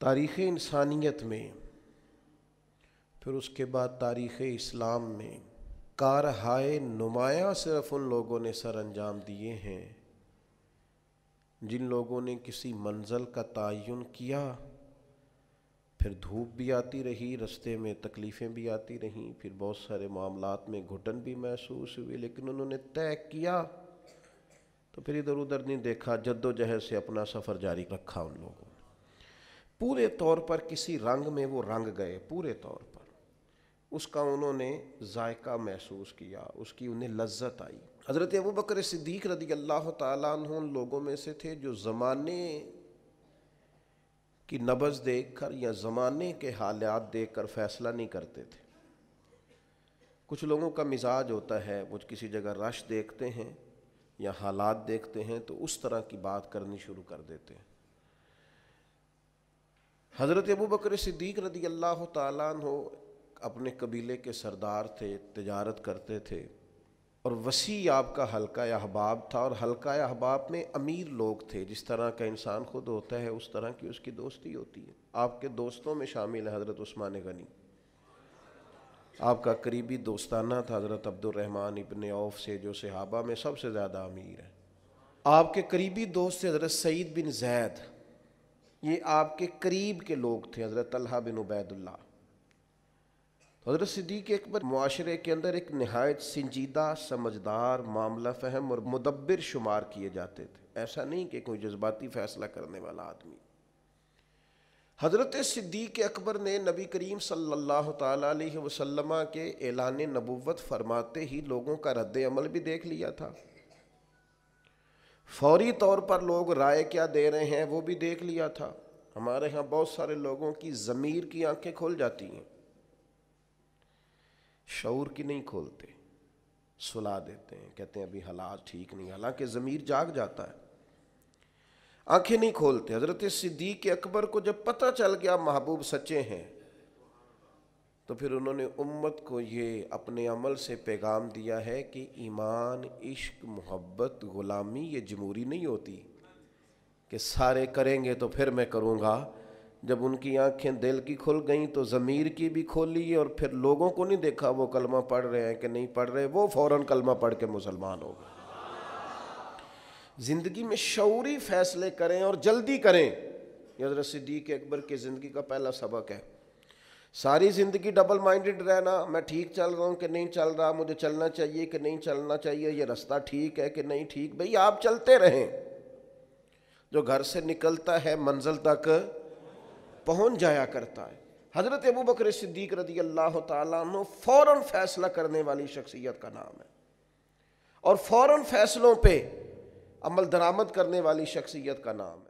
तारीख़ इंसानियत में फिर उसके बाद तारीख़ इस्लाम में कार हाय नुमाया सिर्फ़ उन लोगों ने सर अंजाम दिए हैं जिन लोगों ने किसी मंजिल का तयन किया फिर धूप भी आती रही रस्ते में तकलीफ़ें भी आती रहीं फिर बहुत सारे मामलों में घुटन भी महसूस हुई लेकिन उन्होंने तय किया तो फिर इधर उधर नहीं देखा जद्दोजहद से अपना सफ़र जारी रखा उन लोगों पूरे तौर पर किसी रंग में वो रंग गए पूरे तौर पर उसका उन्होंने जायका महसूस किया उसकी उन्हें लज्जत आई हज़रत अबू बकर सिद्दीक रदी अल्लाह उन लोगों में से थे जो ज़माने की नबज देख कर या ज़माने के हालात देख कर फैसला नहीं करते थे कुछ लोगों का मिजाज होता है वो किसी जगह रश देखते हैं या हालात देखते हैं तो उस तरह की बात करनी शुरू कर देते हैं हज़रत अबू बकर सिद्दीक रदी अल्लाह तु अपने कबीले के सरदार थे तजारत करते थे और वसी आपका हल्का अहबाब था और हल्का अहबाब में अमीर लोग थे जिस तरह का इंसान खुद होता है उस तरह की उसकी दोस्ती होती है आपके दोस्तों में शामिल है हज़रत उस्मान गनी आपका करीबी दोस्ताना था हज़रत अब्दुलरहमान इबन औफ से जो सहाबा में सबसे ज़्यादा अमीर है आपके करीबी दोस्त थे हज़रत सईद बिन जैद ये आपके करीब के लोग थे हज़रत तलहा बिन उबैदुल्ला हज़रत सिद्दीक अकबर माशरे के अंदर एक नहायत संजीदा समझदार मामला फहम और मदब्बर शुमार किए जाते थे ऐसा नहीं कि कोई जज्बाती फ़ैसला करने वाला आदमी हज़रत सिद्दीक अकबर ने नबी करीम सल्लल्लाहु अलैहि वसल्लम के ऐलान नबूवत फरमाते ही लोगों का रद्द अमल भी देख लिया था फौरी तौर पर लोग राय क्या दे रहे हैं वो भी देख लिया था हमारे यहाँ बहुत सारे लोगों की ज़मीर की आंखें खोल जाती हैं शौर की नहीं खोलते सुला देते हैं कहते हैं अभी हालात ठीक नहीं हालांकि ज़मीर जाग जाता है आंखें नहीं खोलते हज़रत सिद्दीक अकबर को जब पता चल गया महबूब सच्चे हैं तो फिर उन्होंने उम्मत को ये अपने अमल से पैगाम दिया है कि ईमान इश्क मोहब्बत ग़ुलामी ये जमूरी नहीं होती कि सारे करेंगे तो फिर मैं करूँगा जब उनकी आंखें दिल की खुल गईं तो ज़मीर की भी खोली और फिर लोगों को नहीं देखा वो कलमा पढ़ रहे हैं कि नहीं पढ़ रहे वो फ़ौर कलमा पढ़ के मुसलमान हो गए ज़िंदगी में शौरी फ़ैसले करें और जल्दी करें हजरत सिद्दीक अकबर की ज़िंदगी का पहला सबक है सारी ज़िंदगी डबल माइंडेड रहना मैं ठीक चल रहा हूँ कि नहीं चल रहा मुझे चलना चाहिए कि नहीं चलना चाहिए ये रास्ता ठीक है कि नहीं ठीक भाई आप चलते रहें जो घर से निकलता है मंजिल तक पहुँच जाया करता है हज़रत अबू बकर सिद्दीक रदी अल्लाह तु फ़ौर फैसला करने वाली शख्सियत का नाम है और फ़ौर फैसलों पर अमल दरामद करने वाली शख्सियत का नाम है